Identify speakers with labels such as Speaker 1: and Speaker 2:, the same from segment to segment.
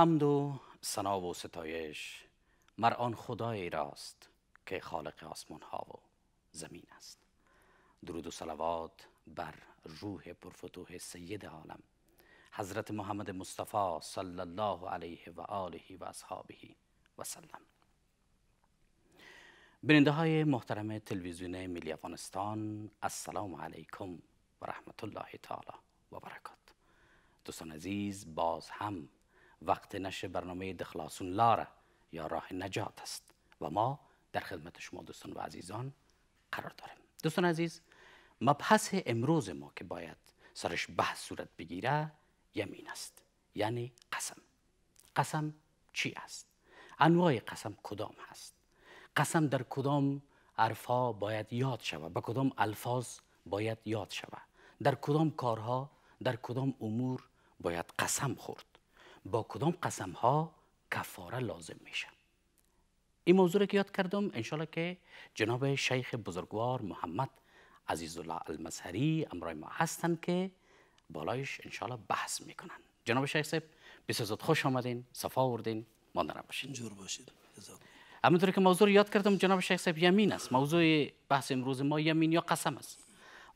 Speaker 1: حمد و سنا و ستایش مر آن خدایی راست که خالق آسمان ها و زمین است درود و صلوات بر روح پرفتوه سید عالم حضرت محمد مصطفی صلی الله علیه و آله و اصحابه و سلم بیننده های محترم تلویزیون ملی افغانستان السلام علیکم و رحمت الله تعالی و برکات دوستان عزیز باز هم وقت نشه برنامه دخلاصون لاره یا راه نجات است و ما در خدمت شما دوستان و عزیزان قرار داریم دوستان عزیز مبحث امروز ما که باید سرش بحث صورت بگیره یمین است یعنی قسم قسم چی است انواع قسم کدام هست قسم در کدام عرفا باید یاد شود به کدام الفاظ باید یاد شود در کدام کارها در کدام امور باید قسم خورد با کدام قسم ها کفاره لازم میشه این موضوع رو که یاد کردم انشالله که جناب شیخ بزرگوار محمد الله المسهری امرای ما هستند که بالایش انشالله بحث میکنن جناب شیخ صاحب بسیار خوش آمدین صفا وردین ما باشین جور باشید طور که موضوع یاد کردم جناب شیخ صاحب یمین است موضوع بحث امروز ما یمین یا قسم است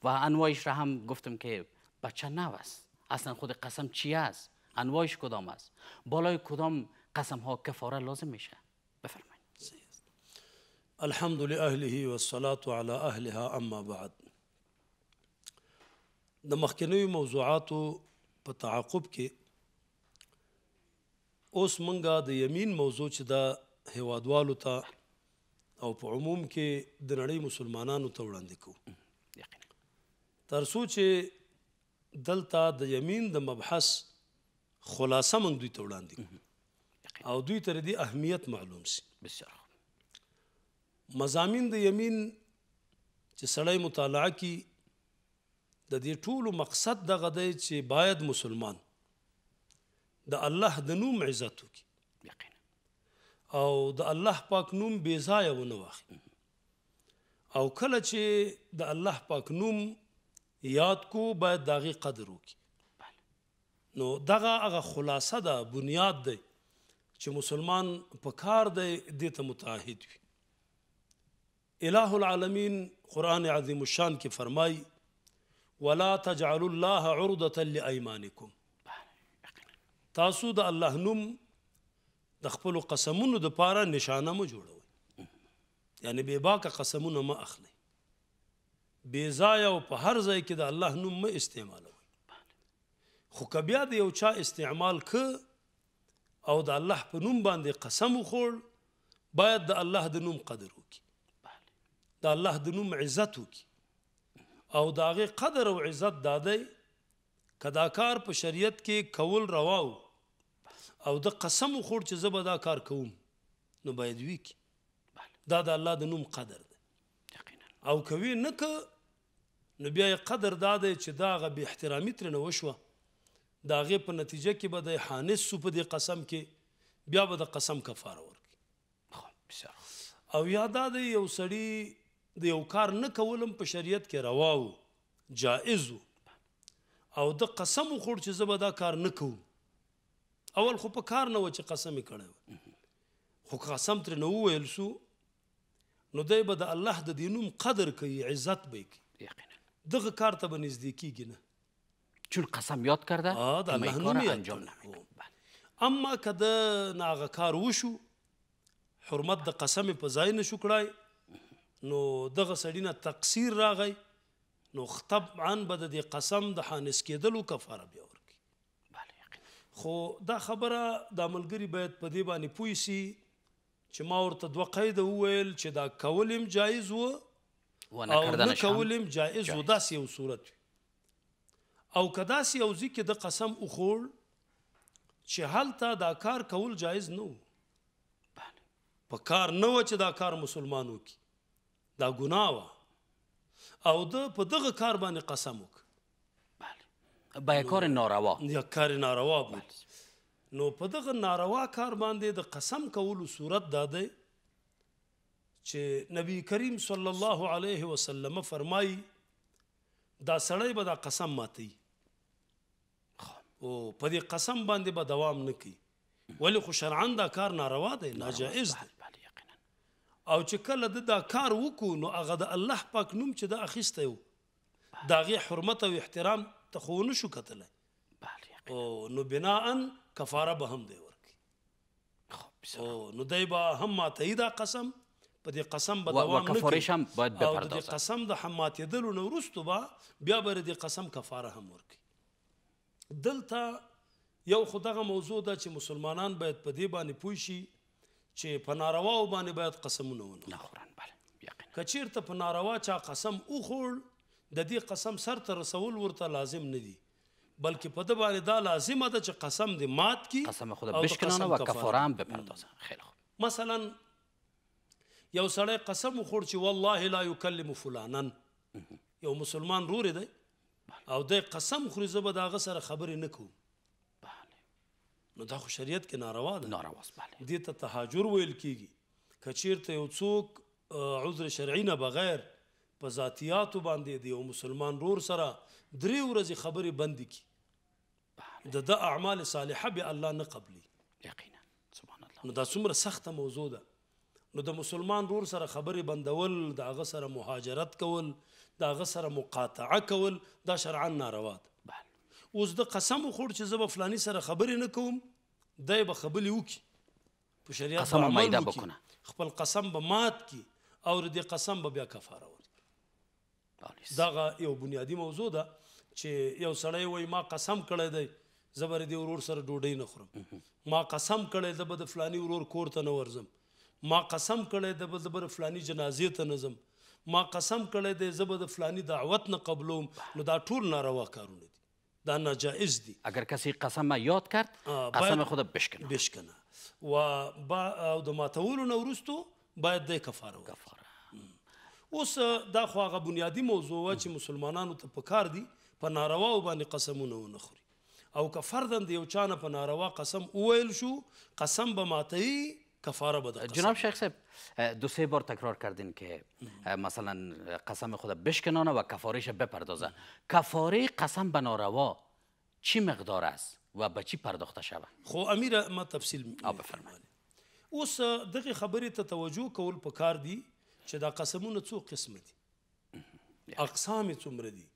Speaker 1: و انواعش را هم گفتم که بچه نو است اصلا خود قسم چی است انواعش کدام است بالای کدام قسم ها کفاره لازم میشه بفرمایید
Speaker 2: الحمد لأهله والصلاة على أهلها أما بعد د مخکنیو موضوعاتو په تعاقب کې اوس مونږه د یمین موضوع چې دا هوادوالو ته او په عموم کې د نړۍ مسلمانانو ته وړاندې کوو تر څو چې دلته د یمین د مبحث خلاصه موږ دوی ته وړاندې او دوی ته دې اهمیت معلوم سي بسیار مزامین د یمین چې سړی مطالعه کی د دې ټولو مقصد دغه دی چې باید مسلمان د الله د نوم عزت وکړي یقینا او د الله پاک نوم بې ځایه ونه واخلي او کله چې د الله پاک نوم یاد کو باید داغي قدر وکړي نو دغه هغه خلاصه ده بنیاد دی چې مسلمان په کار دی دې ته متعهد وي اله العالمین قرآن عظیم الشان کې فرمای ولا تجعلوا الله عرضة لأيمانكم تاسو د الله نوم د خپل قسمونو د پاره نشانه مو جوړوي یعنی بے باکه قسمونه ما اخلي بے ځای او په هر ځای کې د الله نوم مه استعمالوي خو که بیا د یو چا استعمال ک او د الله په نوم باندې قسم وخوړ باید د الله د نوم قدر وکړي د الله د نوم عزت وکړي او د هغې قدر او عزت دا دی که دا کار په شریعت کې کول روا او د قسم وخوړ چې زه به دا کار کوم نو باید وکړي دا د الله د نوم قدر دی او کوي نه که نو بیا قدر دا دی چې دا هغه بې احترامي ترېنه وشوه دا غي په نتیجه کې به د حانس سو په دې قسم کې بیا به د قسم کفاره ورکړي او یاد ده یو سړی د یو کار نه کولم په شریعت کې رواو جائز او د قسم خوړ چې زه به دا کار نه کوم اول خو په کار نه و چې قسم کړه خو قسم تر نه ویل سو نو دی به د الله د دینوم قدر کوي عزت به
Speaker 1: کوي یقینا
Speaker 2: دغه کار ته به نږدې کیږي نه چون قسم یاد کرده آه در محنون انجام اما که د ناغه کار وشو حرمت د قسم په ځای نشو کړای نو دغه سړی نه تقصیر راغی نو خطب عن بد د قسم د حانس کېدلو کفاره بیا ورکی بله خو دا خبره د عملګری باید په دې باندې پوي سي چې ما ورته دوه قید وویل چې دا کولم جایز و
Speaker 1: او نه کولم
Speaker 2: جایز و داسې یو صورت وي او کدا سی او ځکه د قسم اخوړ چې هلته دا کار کول جایز نه و په کار نه و چې دا کار مسلمانو کی دا ګناوه او د په دغه کار باندې قسم وک بله کار ناروا یا کار ناروا بود نو په دغه ناروا کار باندې د قسم کولو صورت داده چې نبی کریم صلی الله علیه وسلم فرمایي دا سړی به دا قسم ماتي او په دې قسم باندې به دوام نه کوي ولې خو شرعن دا کار ناروا دی ناجائز دی او چې کله د دا کار وکړو نو هغه د الله پاک نوم چې دا اخیستی و د هغې حرمت او احترام ته خو نشو کتلی او نو بناا کفاره به هم دی ورکړي او نو دی به هم ماتوي دا قسم په دې قسم به دوام نه کوي او د قسم د هم ماتېدلو نه وروستو به بیا به د قسم کفاره هم ورکړي دلته یو خدغه موضوع ده چې مسلمانان باید په دې باندې پوه شي چې په ناروا باندې باید قسمونه ونه خوران بل یقینا کچیر ته په ناروا چا قسم او خور د دې قسم سر ته رسول ورته لازم نه دی بلکې په د باندې دا لازم ده چې قسم دې مات کی قسم خدا بشکنانه و کفاران
Speaker 1: بپردازه خیلی
Speaker 2: خوب مثلا یو سړی قسم خور چې والله لا یکلم فلانن یو مسلمان رور دی او د قسم خوري زه به د هغه سره خبرې نه کوم نو دا خو شریعت کې ناروا ده ناروا بله دې ته تهاجر ویل کیږي که چیرته یو څوک عذر شرعي نه بغیر په ذاتیاتو باندې دی او مسلمان رور سره درې ورځې خبرې بند کی د د اعمال صالحه به الله نه قبلي یقینا سبحان الله نو دا څومره سخته موضوع ده نو د مسلمان رور سره خبرې بندول د هغه سره مهاجرت کول دا غسر مقاطعه کول دا شرعا ناروا ده اوس د قسم خور چې زب فلانی سره خبرې نه کوم دای به خبرې وکي په شریعت قسم مایده بکنه خپل قسم به مات کی او د قسم به بیا کفاره ورکړي دا یو بنیادی موضوع ده چې یو سړی وای ما قسم کړی دی زبر دی ورور سره ډوډۍ نه خورم ما قسم کړی د بد فلانی ورور کور ته نه ورزم ما قسم کړی د بد بر فلانی جنازې ته نه ځم ما قسم کړی دی زه به د فلاني دعوت نه قبلوم نو دا ټول ناروا کارونه دي دا ناجائز دي اگر کسی قسم
Speaker 1: یاد کرد قسم خود بشکنه بشکنه
Speaker 2: و با او د ماتولو نه وروستو باید د کفاره کفاره اوس دا خو هغه بنیادی موضوع و چې مسلمانانو ته پکار دي په ناروا باندې قسمونه ونه خوري او که فردن
Speaker 1: د یو چانه په ناروا قسم وویل شو قسم به ماتوي کفاره بده جناب شیخ صاحب دو سه بار تکرار کردین که مثلا قسم خود بشکنانه و کفارش بپردازه کفاره قسم به ناروا چی مقدار است و به چی پرداخته شوه خو امیر ما تفصیل بفرمایید
Speaker 2: اوس دغه خبرې ته توجه کول پکار دی چې دا قسمونه څو قسم دي اقسام څومره دي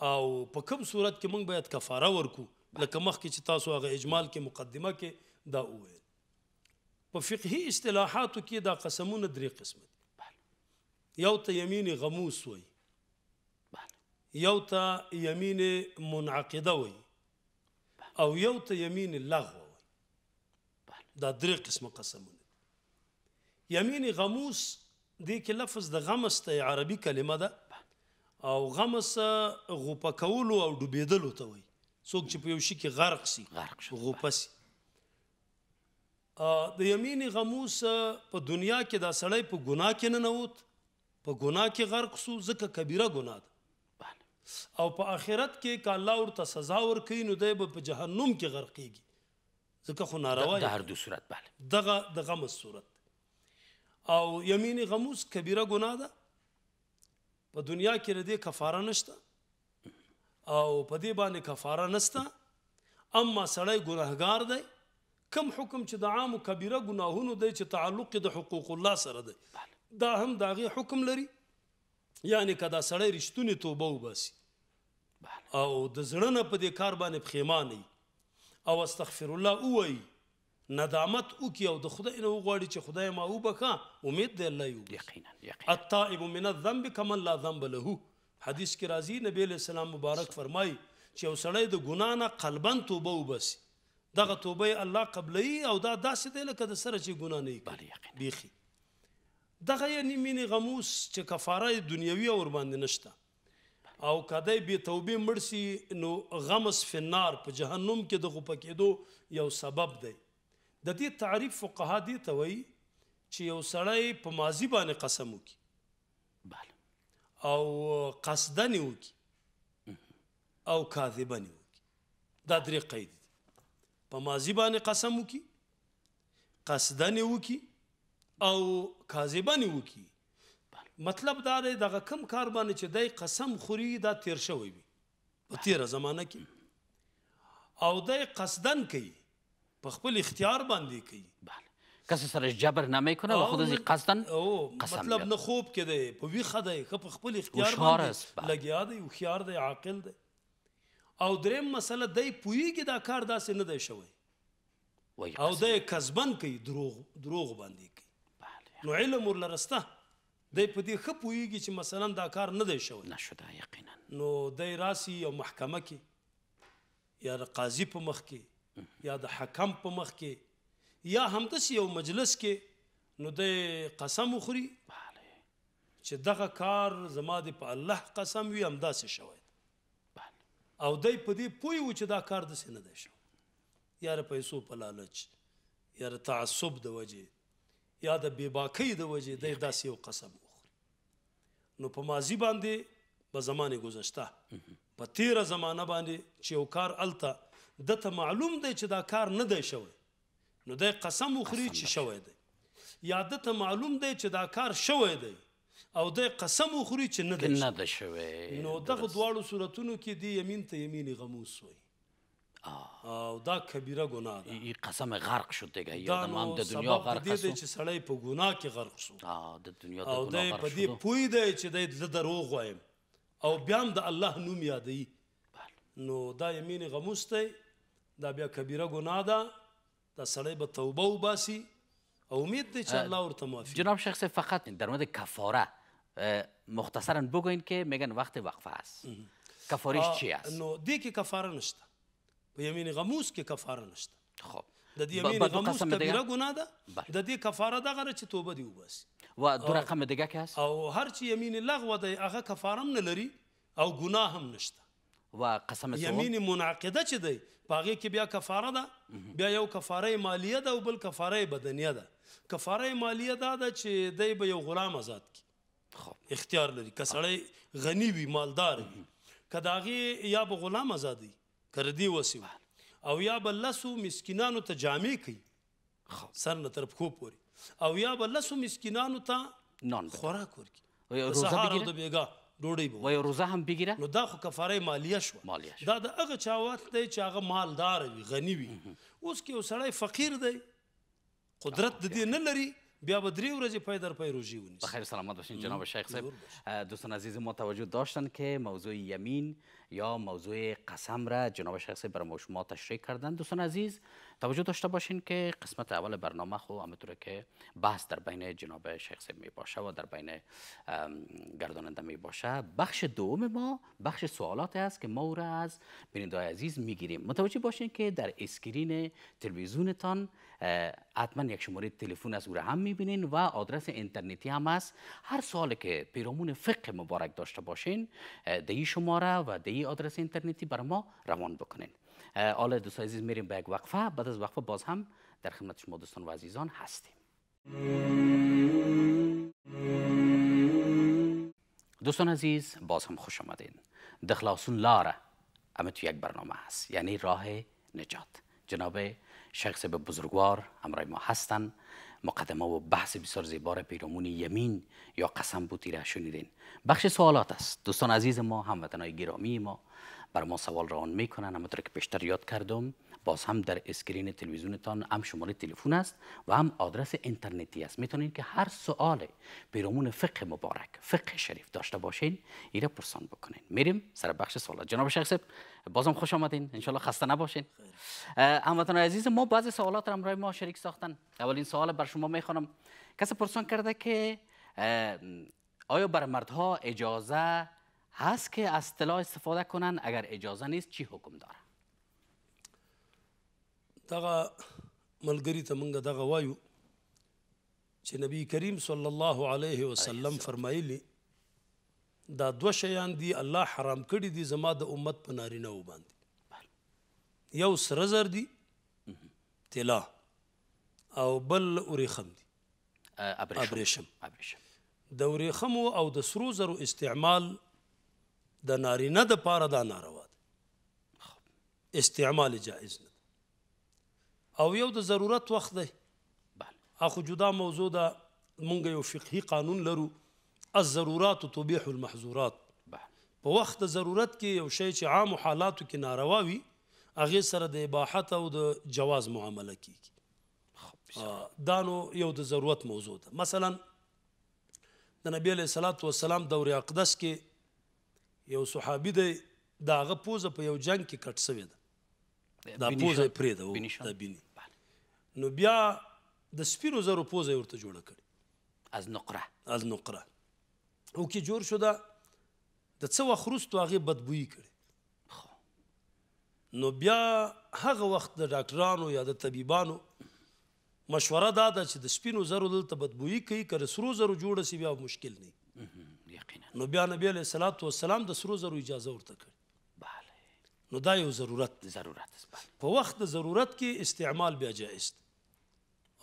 Speaker 2: او په کوم صورت کې موږ باید کفاره ورکو لکه مخکې چې تاسو هغه اجمال کې مقدمه کې دا وویل په فقهي اصطلاحاتو کې دا قسمونه درې قسم دي یو ته یمین غموس وای یو ته یمین منعقده وای او یو ته یمین لغو وای دا درې قسمه قسمونه یمین غموس دی کې لفظ د غمس ته عربي کلمه ده او غمس غوپه کولو او ډوبېدلو ته وای څوک چې په یو شي کې غرق سي غرق شي غوپه سي د یمین غموس په دنیا کې دا سړی په ګناه کې نه نوت په ګناه کې غرق سو ځکه کبیره ګناه ده او په آخرت کې که الله ورته سزا ورکوي نو دی به په جهنم کې غرق کیږي ځکه خو ناروا د هر
Speaker 1: دو صورت بله
Speaker 2: دغه د غم صورت او یمین غموس کبیره ګناه ده په دنیا کې ردی کفاره نشته او په دې باندې کفاره نشته اما سړی ګناهګار دی کم حکم چې د عامو کبیره ګناهونو دی چې تعلق د حقوق الله سره دی دا هم د هغې حکم لري یعنی که دا سړی رښتونې توبه وباسي او د زړه نه په دې کار باندې پښیمان او استغفر الله ووایي ندامت وکي او د خدای نه وغواړي چې خدای ما وبخا امید دی الله یو یقینا یقینا التائب من الذنب کما لا ذنب له حدیث کې راځي نبی له سلام مبارک فرمای چې یو سړی د ګنا نه قلبا توبه وباسي دغه توبه الله قبلې او دا داسې دی لکه د سره چې ګناه نه کوي بیخي دغه یعنی مینې غموس چې کفاره دنیوي اور باندې نشته او کدی به توبه مرسي نو غمس فی النار په جهنم کې د غپ کېدو یو سبب دی د دې تعریف فقها دي ته وایي چې یو سړی په ماضی باندې قسم وکي بله او قصدنی وکي او کاذبنی وکي دا درې قید په ماضی باندې قسم وکي قصدن وکي او کاذبن وکي مطلب دا دی دغه کم کار باندې چې دای قسم خوري دا تیر شوی وي په تیر زمانہ کې او دای قصدن کوي په خپل اختیار باندې کوي بله کس سره جبر نه میکنه و خود از
Speaker 1: قصدن قسم مطلب نه
Speaker 2: خوب کده په وی خدای خپ خپل اختیار باندې لګیا دی او خيار دی عاقل دی او دریم مسله دای پویږي دا کار داسې نه دی شوی او دای کسبن کوي دروغ دروغ باندې کوي نو علم ورلرسته دای په دې خپ پویږي چې مثلا دا کار نه دی شوی نشته یقینا نو دای راسي او محکمه کې یا قاضي په مخ کې یا د حکم په مخ کې یا همدس یو مجلس کې نو دای قسم خوري چې دغه کار زما د په الله قسم وي همداسې شوی او دای په دې پوي و چې دا کار د سینه ده شو یاره پیسو په لالچ یاره تعصب د وجه یا د بیباکی د وجه د داسې یو قسم وخوري نو په ماضی باندې په زمانه گذشته په تیر زمانه باندې چې یو کار الته د ته معلوم دی چې دا کار نه دی شوی نو د قسم وخوري چې شوی دی یا د ته معلوم دی چې دا کار شوی دی او د قسم خوري چې نه ده نه ده
Speaker 1: شوی نو
Speaker 2: دغه دواړو صورتونو کې دی یمین ته یمین غموس وي او دا کبیره ګناه ده ای قسم غرق شو دیگه یا تمام د دنیا غرق شو چې سړی په ګناه
Speaker 1: کې غرق شو د دنیا د ګناه غرق شو او په دې
Speaker 2: پوی دی چې د دروغ وایم او بیا هم د الله نوم یادې نو دا یمین غموس دی دا بیا کبیره ګناه ده دا سړی به توبه وباسي او امید دی چې الله ورته
Speaker 1: معافي جناب شخص فقط در مورد کفاره مختصرا بگوین که میگن وقت وقفه است کفارش چی است
Speaker 2: نو دی که کفاره نشته په یمین غموس کې کفاره نشته خب
Speaker 1: د دې یمین غموس کبیره ګناه
Speaker 2: ده د دې کفاره دغه چې توبه دی وباسي و دو رقم دیگه که هست او هر چی یمین لغو ده هغه کفارم نه لري او ګناه هم نشته و قسم سوم یمین منعقده چې دی پاغه کې بیا کفاره ده بیا یو کفاره مالیه ده او بل کفاره بدنیه ده کفاره مالیه ده چې دی به یو غلام آزاد کی اختیار لري کسړی غنی وي مالدار وي کداغه یا به غلام آزادي کردی وسی او یا به لسو مسکینانو ته جامع کوي سر نه تر پښو پوري او یا به لسو مسکینانو ته نان خوراک ورکي روزه بګیره د بیګا ډوډۍ به وای روزه هم بګیره نو دا خو کفاره مالیه شو مالیه دا د هغه چاوات دی چې هغه مالدار وي غنی وي اوس کې وسړی فقیر دی قدرت د دې نه لري بیا به دری
Speaker 1: ورځې پای در پای روژه بخیر سلامت باشین جناب شیخ صاحب دوستان عزیز ما توجه داشتن که موضوع یمین یا موضوع قسم را جناب شیخ صاحب برای شما تشریح کردن دوستان عزیز توجه داشته باشین که قسمت اول برنامه خو همطور که بحث در بین جناب شیخ صاحب می باشه و در بین گرداننده می باشه بخش دوم ما بخش سوالات است که ما او را از بینندای عزیز گیریم متوجه باشین که در اسکرین تلویزیونتان حتما یک شماره تلفن از او را هم میبینین و آدرس اینترنتی هم است هر سال که پیرامون فقه مبارک داشته باشین دهی شماره و دهی آدرس اینترنتی بر ما روان بکنین حالا دوست عزیز میریم به یک وقفه بعد از وقفه باز هم در خدمت شما دوستان و عزیزان هستیم دوستان عزیز باز هم خوش آمدین دخلاصون لاره اما تو یک برنامه هست یعنی راه نجات جناب شخص به بزرگوار همراه ما هستند مقدمه و بحث بسیار زیبار پیرامون یمین یا قسم بودی را شنیدین بخش سوالات است دوستان عزیز ما هموطنهای گرامی ما بر ما سوال روان میکنن همونطور که پیشتر یاد کردم باز هم در اسکرین تلویزیونتان هم شماره تلفن است و هم آدرس اینترنتی است میتونین که هر سوال پیرامون فقه مبارک فقه شریف داشته باشین ایره پرسان بکنین میریم سر بخش سوالات جناب شیخ صاحب بازم خوش آمدین انشالله خسته نباشین هموطن عزیز ما بعضی سوالات را برای ما شریک ساختن اولین سوال بر شما میخوانم کس پرسان کرده که آیا بر مردها اجازه هست که از استفاده کنن اگر اجازه نیست چی حکم داره دغه ملګری ته مونږ دغه وایو چې نبی
Speaker 2: کریم صلی الله علیه وسلم فرمایلی دا دوه شیان دی الله حرام کړی دی زما د امت په نارینه و باندې یو سره زر دی تلا او بل اوریخم دی ابریشم د اوریخم او د سرو زرو استعمال د نارینه د پاره دا ناروا دی استعمال جائز نه او یو د ضرورت وخت دی بله اخو جدا موضوع ده مونږ یو فقهي قانون لرو الضرورات تبيح المحظورات په وخت ضرورت کې یو شی چې عام حالاتو کې ناروا وي هغه سره د اباحت او د جواز معامله کیږي دا نو یو د ضرورت موضوع ده مثلا د نبی علیه الصلاۃ والسلام دور اقدس کې یو صحابي دی داغه پوزه په یو جنگ کې کټ سوی ده دا پوزه پرې ده د بینی نو بیا د سپیرو زرو پوزه ورته جوړه کړي از نقره از نقره او کې جوړ شو دا د څه وخت وروستو هغې بدبویي کړې نو بیا هغه وخت د ډاکټرانو یا د طبیبانو مشوره دا ده چې د سپینو زرو دلته بدبویي کوي که د سرو زرو جوړه سي بیا مشکل نه یقینا نو بیا نبی علیه صلات وسلام د سرو زرو اجازه ورته کړې بله نو دا یو ضرورت دی ضرورت په وخت د ضرورت کې استعمال بیا جایز دی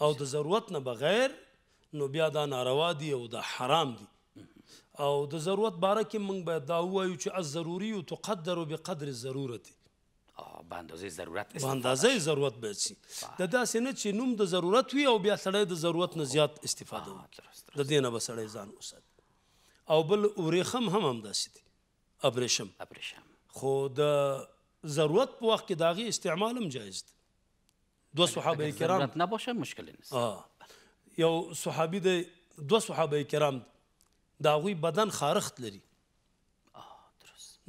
Speaker 2: او د ضرورت نه بغیر نو بیا دا ناروا دی او دا حرام دی او د ضرورت باره کې موږ باید دا ووایو چې الضروري تقدر بقدر الضرورت
Speaker 1: به اندازې ضرورت به اندازې
Speaker 2: ضرورت به شي د داسې نه چې نوم د ضرورت وي او بیا سړی د ضرورت نه زیات استفاده وکړي د دې نه به سړی ځان وساتي او بل اوریخم هم همداسې دی ابریشم ابریشم خو د ضرورت په وخت کې د هغې استعمال هم جایز دی دو صحابه کرام ضرورت
Speaker 1: نباشه مشکلی
Speaker 2: نیست یو صحابي د دو صحابه کرام دا غوي بدن خارخت لري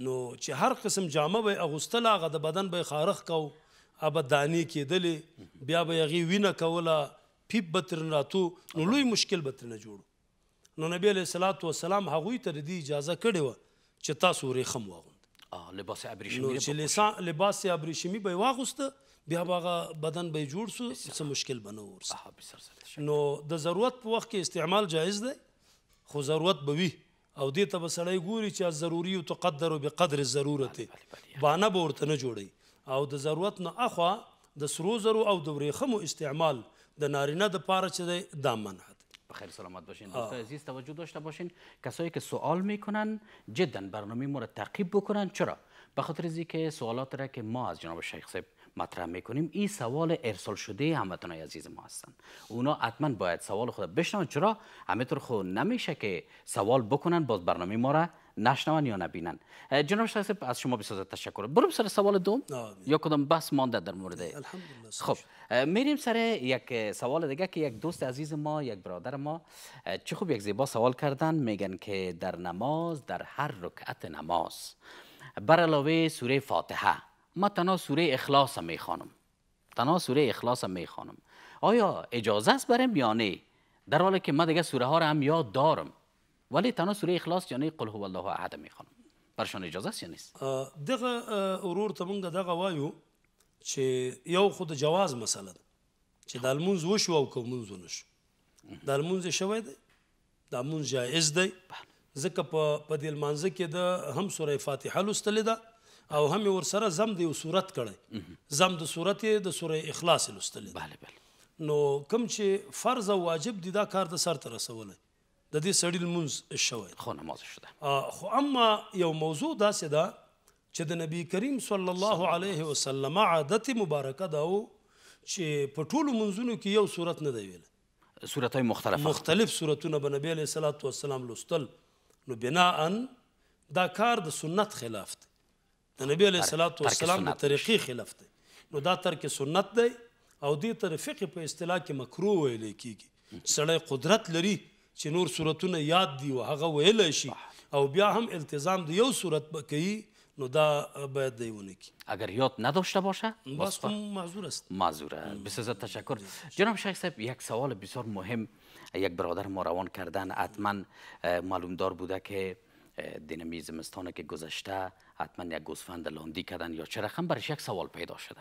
Speaker 2: نو چې هر قسم جامه به اغوستل هغه د بدن به خارخ کو ابه دانی کېدلې بیا به یغي وینه کوله پیپ بتر راتو نو لوی مشکل بتر نه جوړو نو نبی علیہ الصلوۃ والسلام هغه ته د اجازه کړې و چې تاسو ریخم واغوند
Speaker 1: لباس ابریشمی نو
Speaker 2: چې لباس ابریشمی به واغوسته بیا باغه بدن به جوړ سو څه مشکل بنو ورسه نو د ضرورت په وخت کې استعمال جایز دی خو ضرورت به وي او دې ته به سړی ګوري چې ضروري او تقدر بقدر الضرورت بانه به ورته نه جوړي او د ضرورت نه اخوا د سرو زرو او د ورېخمو استعمال د نارینه د پاره چې دی دا منع خیر
Speaker 1: سلامت باشین دوستان عزیز توجه داشته باشین کسایی که سوال میکنن جدا برنامه ما را تعقیب بکنن چرا به خاطر که سوالات را که ما از جناب شیخ صاحب مطرح میکنیم این سوال ارسال شده هموطنان عزیز ما هستند اونا حتما باید سوال خود بشنون چرا طور خود نمیشه که سوال بکنن باز برنامه ما را نشنون یا نبینن جناب شخص از شما بسیار تشکر برم سر سوال دوم یا کدام بس مانده در مورد خب میریم سر یک سوال دیگه که یک دوست عزیز ما یک برادر ما چه خوب یک زیبا سوال کردن میگن که در نماز در هر رکعت نماز بر علاوه سوره فاتحه ما تنها سوره اخلاص هم میخوانم تنها سوره اخلاص هم میخوانم آیا اجازه است برم یا نه در حالی که من دیگه سوره ها رو هم یاد دارم ولی تنها سوره اخلاص یا نه قل هو الله احد میخوانم برشان اجازه است یا نیست
Speaker 2: دغه اورور ته مونږ دغه وایو چې یو خود جواز مسله ده چې د لمونځ وشو او کومونځ نشو د لمونځ شوی دی د لمونځ جایز دی ځکه په په دې لمانځه کې د هم سوره فاتحه لوستلې ده او هم ور سره زم د یو صورت کړي زم د صورت د سوره اخلاص لوستل بله بله نو کوم چې فرض او واجب دي دا کار د سر ته رسول د دې سړی لمونځ شوی خو نماز شته خو اما یو موضوع داسې ده چې د نبی کریم صلی الله علیه وسلم عادت مبارکه دا و چې په ټولو منځونو کې یو صورت نه دی ویل
Speaker 1: صورتای مختلفه مختلف
Speaker 2: صورتونه به نبی علیه الصلاۃ والسلام لوستل نو بناء دا کار د سنت خلاف دی د نبی علیه الصلاۃ والسلام د طریقې خلاف دی نو دا ترک سنت دی او دې ته د فقه په اصطلاح کې مکروه ویل کېږي سړی قدرت لري چې نور صورتونه یاد دي او هغه ویلی شي او بیا هم التزام د یو صورت
Speaker 1: به کوي نو دا باید دیونه کی اگر یاد نداشته باشه باز خب معذور است معذور بسیار تشکر جناب شیخ صاحب یک سوال بسیار مهم یک برادر ما روان کردن حتما معلوم دار بوده که دینمی زمستان که گذشته حتما یک گوسفند لاندی کردن یا چه رقم برش یک سوال پیدا شده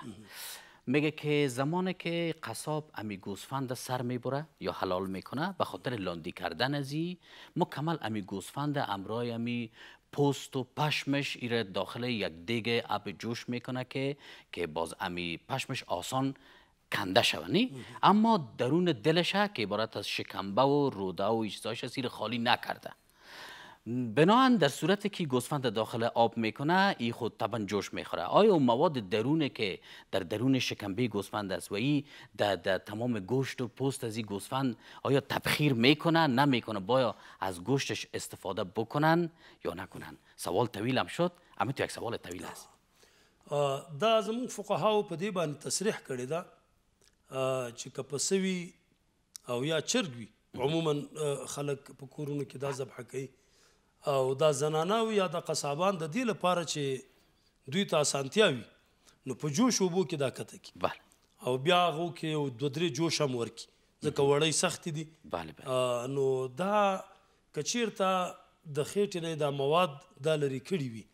Speaker 1: میگه که زمانی که قصاب امی گوسفند سر میبره یا حلال میکنه به خاطر لاندی کردن ازی مکمل امی گوسفند امرای امی پوست و پشمش ایره داخل یک دیگه اب جوش میکنه که که باز امی پشمش آسان کنده شونی اما درون دلش که عبارت از شکمبه و روده و خالی نکرده بناهن در صورتی که گوسفند داخل آب میکنه ای خود طبعا جوش میخوره آیا اون مواد درونه که در درون شکمبه گوسفند است و ای در, در تمام گوشت و پوست از این گوسفند آیا تبخیر میکنه نمیکنه بایا از گوشتش استفاده بکنن یا نکنن سوال طویل هم شد اما تو یک سوال طویل است
Speaker 2: دا زمون فقهاو په دې باندې تصریح کړی دا چې کپسوی او یا چرګ وي عموما خلک په کورونو کې دا ذبح کوي او دا زنانه او یا د قصابان د دې لپاره چې دوی ته اسانتیا وي نو په جوش وبو کې دا کته کی بله او بیا غو کې یو دو درې جوش هم ورکی ځکه وړی سخت دي بله بله نو دا کچیر ته د خېټې نه دا مواد دا لري کړی وي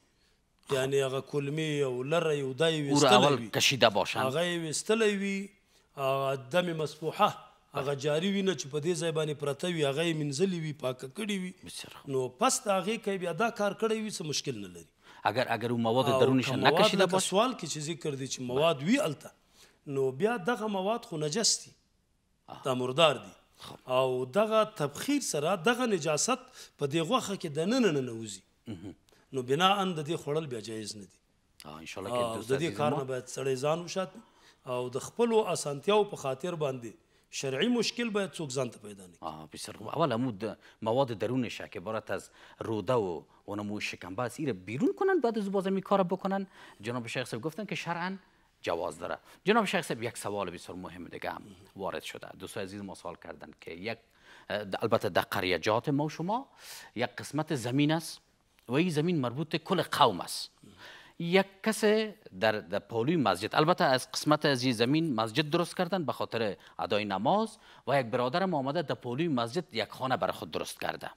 Speaker 2: یعنی هغه کلمه او لره یو دای وستلوي اول
Speaker 1: کشیده باشن
Speaker 2: هغه وستلوي دم مسفوحه هغه جاری وینه چې په دې ځای باندې پرته وي هغه یې منځلې وي پاکه کړې وي نو پس د هغې که بیا دا کار کړی وي څه مشکل نه لري
Speaker 1: اگر اگر مواد درونش نکشیده باشه
Speaker 2: سوال کې چې ذکر دی چې مواد وی الته نو بیا دغه مواد خو نجس دي دا مردار دي او دغه تبخیر سره دغه نجاست په دې غوخه کې د نن نه نوزي نو بنا اند دې خړل بیا جایز نه دي ان شاء الله کې د دې کار نه باید سړی ځان وشات او د خپل اسانتیاو په خاطر باندې شرعی مشکل باید څوک ځان پیدا نه کړي
Speaker 1: اول مواد درونش که عبارت از روده و اونمو شکنبه است ایره بیرون کنن بعد از بازم این کار بکنن جناب شیخ صاحب گفتن که شرعا جواز داره جناب شیخ صاحب یک سوال بسیار مهم دیگه هم وارد شده دوست عزیز ما سوال کردن که یک البته در قریجات ما شما یک قسمت زمین است و این زمین مربوط کل قوم است یک کس در, در مسجد البته از قسمت از زمین مسجد درست کردن به خاطر ادای نماز و یک برادرم آمده در پولوی مسجد یک خانه برای خود درست کرده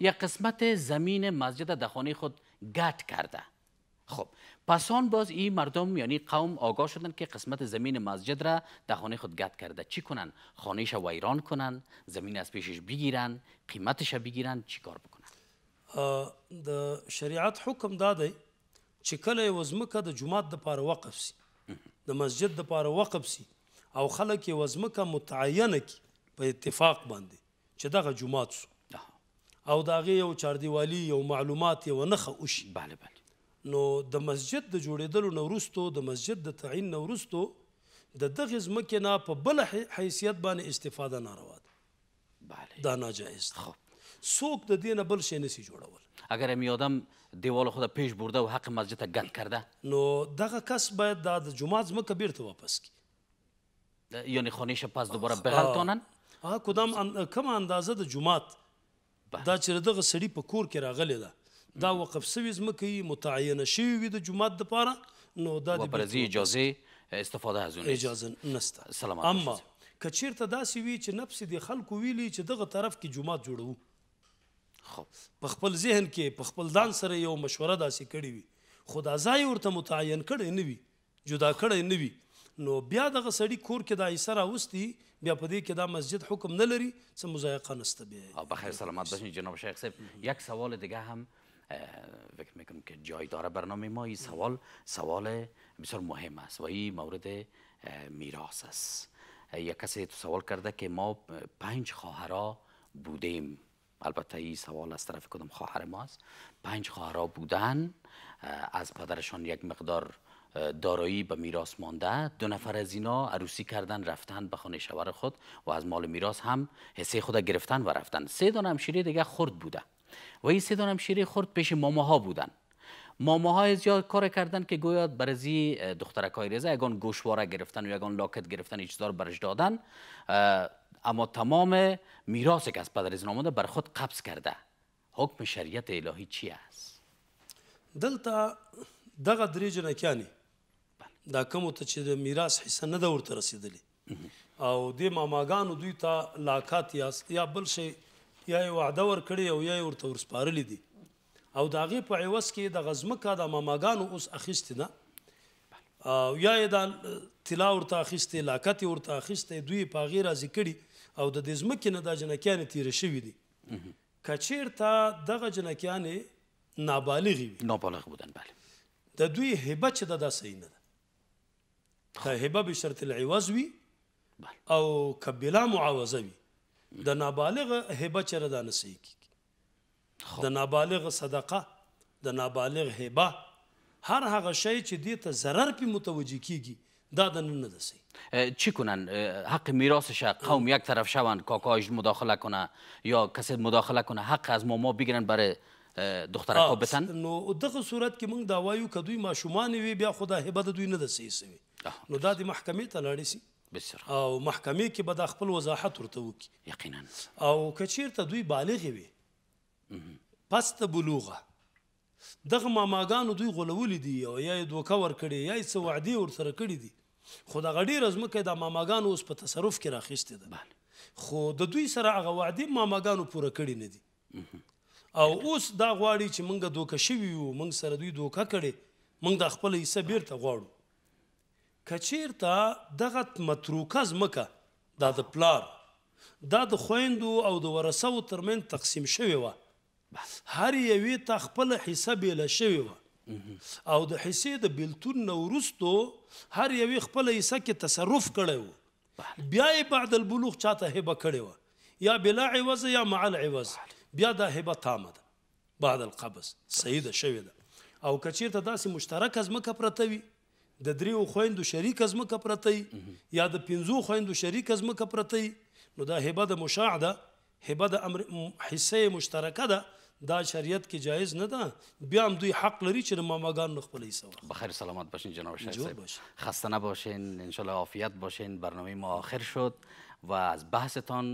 Speaker 1: یک قسمت زمین مسجد در خانه خود گت کرده خب پس آن باز این مردم یعنی قوم آگاه شدن که قسمت زمین مسجد را در خانه خود گت کرده چی کنن خانهش ویران کنن زمین از پیشش بگیرن قیمتش بگیرن چیکار بکنن
Speaker 2: د شریعت حکم داده چې کله یو ځمکه د جماعت د پاره وقف سي د مسجد د پاره وقف سي او خلک یو ځمکه متعینه کی په اتفاق باندې چې دغه جماعت سو او داغه یو چاردیوالي یو معلومات یو نخه وشي بله بله نو د مسجد د جوړېدلو نورستو د مسجد د تعین نورستو د دغه ځمکې نه په بل حیثیت باندې استفاده ناروا ده بله دا ناجایز خب څوک د دینه بل شی نسی جوړول
Speaker 1: اگر هم یادم دیوال خود پیش برده و حق مسجد گند کرده
Speaker 2: نو دغه کس باید د جماعت ځمکه بیرته واپس کی
Speaker 1: یعنی خانهش پس دوباره بغلطانن
Speaker 2: ها کدام ان... کم اندازه د جماعت دا چې دغه سړی په کور کې راغلی ده دا وقف سوي ځمکه متعینه شوي وي د جماعت دپاره نو دا د
Speaker 1: اجازه استفاده از اون اجازه
Speaker 2: نسته سلامت اما که چیرته داسې وي چې نفس د خلکو ویلي چې دغه طرف کې جماعت جوړو خب په خپل ذهن کې په خپل ځان سره یو مشوره داسې کړې وي خو دا ځای ورته متعین کړی نه وي جدا کړی نه وي نو بیا دغه سړي کور کې دا ایسه راوستي بیا په دې کې دا مسجد حکم نه لري څه مضایقه نسته بیا
Speaker 1: بخیر سلامت باشین جناب شیخ صاحب یک سوال دیگه هم فکر میکنم که جای داره برنامه ما این سوال سوال بسیار مهم است و این مورد میراث است یک کسی تو سوال کرده که ما پنج خواهرا بودیم البته ای سوال از طرف کدام خواهر ماست پنج خواهرها بودن از پدرشان یک مقدار دارایی به میراث مانده دو نفر از اینا عروسی کردن رفتن به خانه شوهر خود و از مال میراث هم حسه خود گرفتن و رفتن سه دانه همشیره دیگه خرد بوده و این سه دانه همشیره خرد پیش ماماها بودن ماماها زیاد کار کردن که گویا برزی دخترکای رزه یگان گوشواره گرفتن و یگان لاکت گرفتن اجدار برش دادن اما تمام میراثی که از پدرشون آمده بر خود قبض کرده حکم شریعت الهی چی است
Speaker 2: دلته دغه درې جنکیانی دا کوم ته چې د میراث حصہ نه ده ورته رسیدلی او د ماماګانو دوی ته لاکات یا بل شی یا یې وعده ورکړي او یا یې ورته ورسپارلی دي او د هغې په عوض کې د غزمکه د ماماګانو اوس اخیستې ده او یا یې دا طلا ورته اخیستې لاکت یې ورته اخیستې دوی یې په هغې راضي کړي او د دې ځمکې نه دا جنکیان تیرې شوي دي کچیرته دغه جنکیان نابالغ وي نابالغ بودن بله د دوی هبه چې ده دا صحیح نه ده که هبه بشرط العوض وي او که بلا معاوضه وي د نابالغ هبه چېره دا نه صحیح کېږي د نابالغ صدقه د نابالغ هبه
Speaker 1: هر هغه شی چې دې ته ضرر پې متوجه کېږي دا د نن دسی چی کنن حق میراثش قوم یک طرف شوند کاکاش مداخله کنه یا کسی مداخله کنه حق از ما ما بگیرن برای دخترکا بتن
Speaker 2: نو دغه صورت کې موږ دا وایو کدوې ماشومان وي بیا خدا هبه دوی نه دسی سوي نو دا د محکمې ته لاړې سي بسر او محکمې کې به دا خپل وضاحت ورته وکړي یقینا او که چیرته دوی بالغ وي پس ته بلوغه دغه ماماګانو دوی غولولې دي او یا دوکه ور کړي یا څه وعده ور سره کړي دي خو دغه ډیر ازمکه د ماماګانو اوس په تصرف کې راخېستې ده بله خو د دوی سره هغه وعده ماماګانو پوره کړي نه دي او اوس دا غواړي چې مونږ دوکه شوي یو مونږ سره دوی دوکه کړي مونږ د خپل حصہ بیرته غواړو کچیرته دغه متروکه ازمکه دا د پلار دا د خويندو او د ورثو ترمن تقسیم شوی و هر یوې ته خپل حصه بیله شوې وه او د حصې د بیلتون نه وروستو هر یوې خپل حصه کې تصرف کړی و بیا یې بعد البلوغ چاته هبه کړې وه یا بلا عوض یا مع العوض بیا دا هبه تامه ده بعد القبض صحیح ده شوې ده او که چېرته داسې مشترک ځمکه پرته وي د دریو خویندو شریک ازمکه پرته یا د پنځو خویندو شریک ازمکه پرته نو دا هبه د مشاع ده هبه د امر حصه مشترکه ده دا شریعت کې جایز نه ده بیا هم دوی حق لري چې
Speaker 1: ماماگان نه خپل بخیر سلامت باشین جناب شیخ صاحب خسته نباشین ان شاء الله عافیت باشین برنامه ما آخر شد و از بحثتان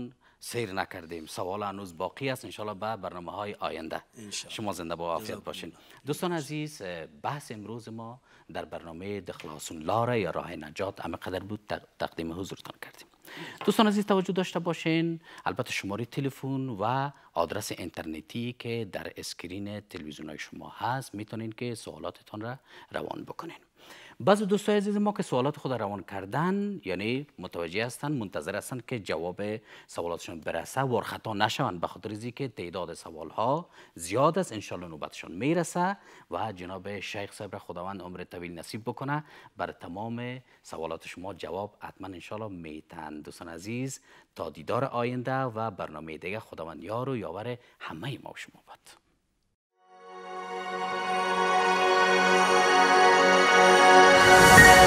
Speaker 1: سیر نکردیم سوال هنوز باقی است انشالله به برنامه های آینده شما زنده با عافیت باشین دوستان عزیز بحث امروز ما در برنامه دخلاصون لاره یا راه نجات همه قدر بود تقدیم حضورتان کردیم دوستان عزیز توجه داشته باشین البته شماره تلفن و آدرس اینترنتی که در اسکرین تلویزیون های شما هست میتونین که سوالاتتان را روان بکنین بعض دوستای عزیز ما که سوالات خود روان کردن یعنی متوجه هستن منتظر هستن که جواب سوالاتشون برسه و خطا نشوند به خاطر که تعداد سوال ها زیاد است انشالله نوبتشون میرسه و جناب شیخ صبر خداوند عمر طویل نصیب بکنه بر تمام سوالات شما جواب حتما انشالله میتن دوستان عزیز تا دیدار آینده و برنامه دیگه خداوند یار و یاور همه ما و شما باد
Speaker 2: Thank you.